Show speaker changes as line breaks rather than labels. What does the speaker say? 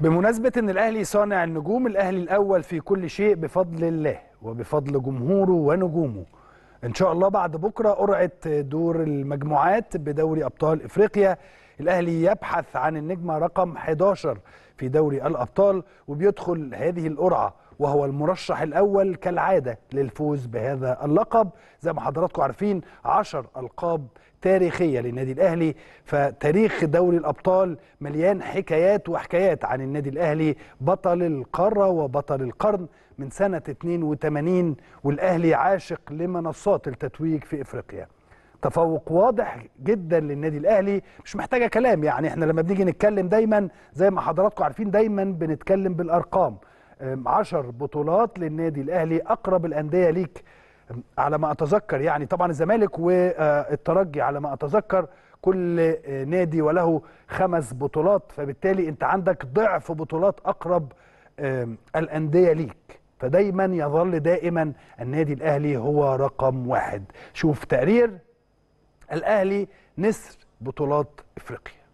بمناسبة أن الأهلي صانع النجوم الأهلي الأول في كل شيء بفضل الله وبفضل جمهوره ونجومه إن شاء الله بعد بكرة قرعة دور المجموعات بدوري أبطال إفريقيا الأهلي يبحث عن النجمة رقم 11 في دوري الأبطال وبيدخل هذه القرعة وهو المرشح الأول كالعادة للفوز بهذا اللقب زي ما حضراتكم عارفين 10 ألقاب تاريخية للنادي الأهلي فتاريخ دوري الأبطال مليان حكايات وحكايات عن النادي الأهلي بطل القارة وبطل القرن من سنة 82 والأهلي عاشق لمنصات التتويج في إفريقيا تفوق واضح جدا للنادي الاهلي مش محتاجه كلام يعني احنا لما بنيجي نتكلم دايما زي ما حضراتكم عارفين دايما بنتكلم بالارقام 10 بطولات للنادي الاهلي اقرب الانديه ليك على ما اتذكر يعني طبعا الزمالك والترجي آه، على ما اتذكر كل آه، نادي وله خمس بطولات فبالتالي انت عندك ضعف بطولات اقرب الانديه ليك فدايما يظل دائما النادي الاهلي هو رقم واحد شوف تقرير الاهلي نسر بطولات افريقيا